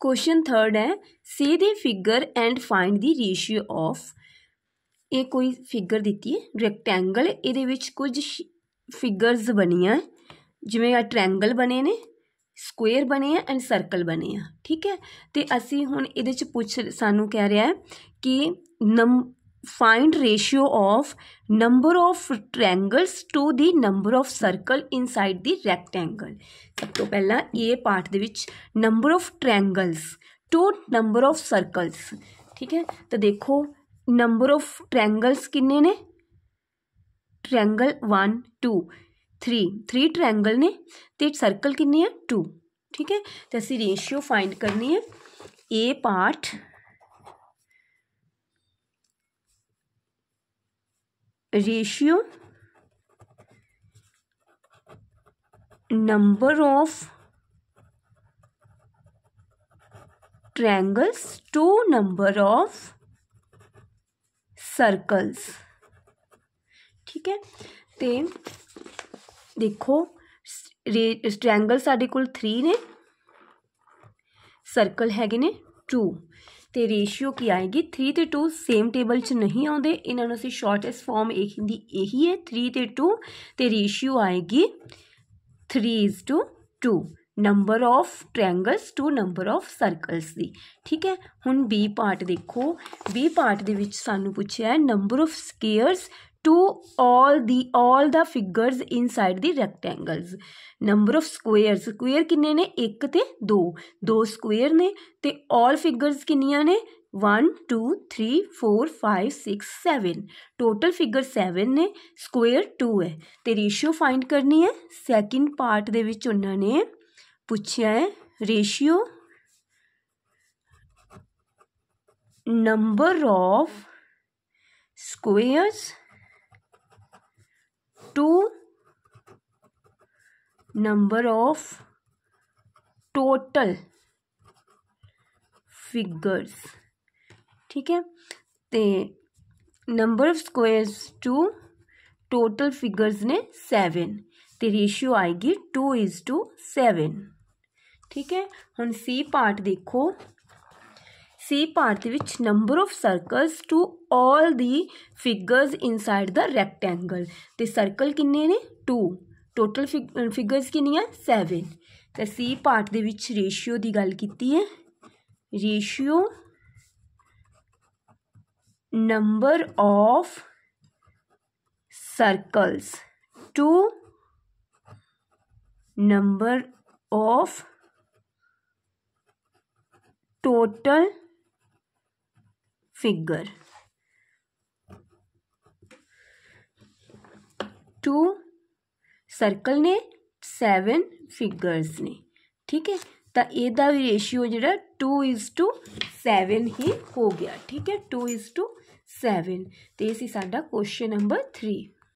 question 3 ਹੈ ਸੀ ਦੇ figure and find the ratio of ਇਹ ਕੋਈ ਫਿਗਰ ਦਿੱਤੀ ਹੈ ਰੈਕਟੈਂਗਲ ਇਹਦੇ ਵਿੱਚ ਕੁਝ ਫਿਗਰਸ ਬਣੀਆਂ ਜਿਵੇਂ ਆ ਟ੍ਰਾਇੰਗਲ ਬਣੇ ਨੇ ਸਕੁਅਰ ਬਣੇ ਆ ਐਂਡ ਸਰਕਲ ਬਣੇ ਆ ਠੀਕ ਹੈ ਤੇ ਅਸੀਂ ਹੁਣ ਇਹਦੇ ਚ ਪੁੱਛ ਸਾਨੂੰ ਕਹਿ ਰਿਹਾ ਹੈ ਕਿ ਨੰਬ find ratio of number of triangles to the number of circle inside the rectangle सब तो पहला ये पाठ के number of triangles to number of circles ठीक है तो देखो नंबर ऑफ ट्रैंगल्स किन्ने ने triangle one two three three triangle ने तो सर्कल किन्ने टू ठीक है तो असी रेशियो फाइंड करनी है A part ratio number of triangles to number of circles ठीक है तो देखो रे ट्रैंगल साढ़े को थ्री ने सर्कल है 2 ਤੇ ਰੇਸ਼ੀਓ ਕੀ ਆਏਗੀ 3 ਤੇ 2 ਸੇਮ ਟੇਬਲ 'ਚ ਨਹੀਂ ਆਉਂਦੇ ਇਹਨਾਂ ਨੂੰ ਅਸੀਂ ਸ਼ਾਰਟੈਸਟ ਫਾਰਮ ਇਹ ਹਿੰਦੀ ਇਹੀ ਹੈ 3 ਤੇ 2 ਤੇ ਰੇਸ਼ੀਓ ਆਏਗੀ 3 to 2 number of triangles to number of circles ਦੀ ਠੀਕ ਹੈ ਹੁਣ ਬੀ ਪਾਰਟ ਦੇਖੋ ਬੀ ਪਾਰਟ ਦੇ ਵਿੱਚ ਸਾਨੂੰ ਪੁੱਛਿਆ ਹੈ number of squares to all the all the figures inside the rectangles number of squares square ਕਿੰਨੇ ਨੇ 1 ਤੇ 2 ਦੋ square ਨੇ ਤੇ all figures ਕਿੰਨੀਆਂ ਨੇ 1 2 3 4 5 6 7 ਟੋਟਲ ਫਿਗਰ 7 ਨੇ ਸਕੁਅਰ 2 ਹੈ ਤੇ ਰੇਸ਼ੀਓ ਫਾਈਂਡ ਕਰਨੀ ਹੈ ਸੈਕਿੰਡ ਪਾਰਟ ਦੇ ਵਿੱਚ ਉਹਨਾਂ ਨੇ ਪੁੱਛਿਆ ਹੈ ratio number of squares to number of total figures ठीक है तो number of squares to total figures ने सैवन तो रेशियो आएगी टू इज़ टू सैवन ठीक है हम सी पार्ट देखो see part which number of circles to all the figures inside the rectangle तो circle किन्ने ने two total figures किन्नियाँ seven तो c part दे विच ratio दी गल कीती है ratio number of circles to number of total figure to circle ने seven figures ने ठीक है तो यदा भी रेशियो जोड़ा टू इज टू सैवन ही हो गया ठीक है टू इज टू सैवन तो यह सी साडा क्वेश्चन नंबर थ्री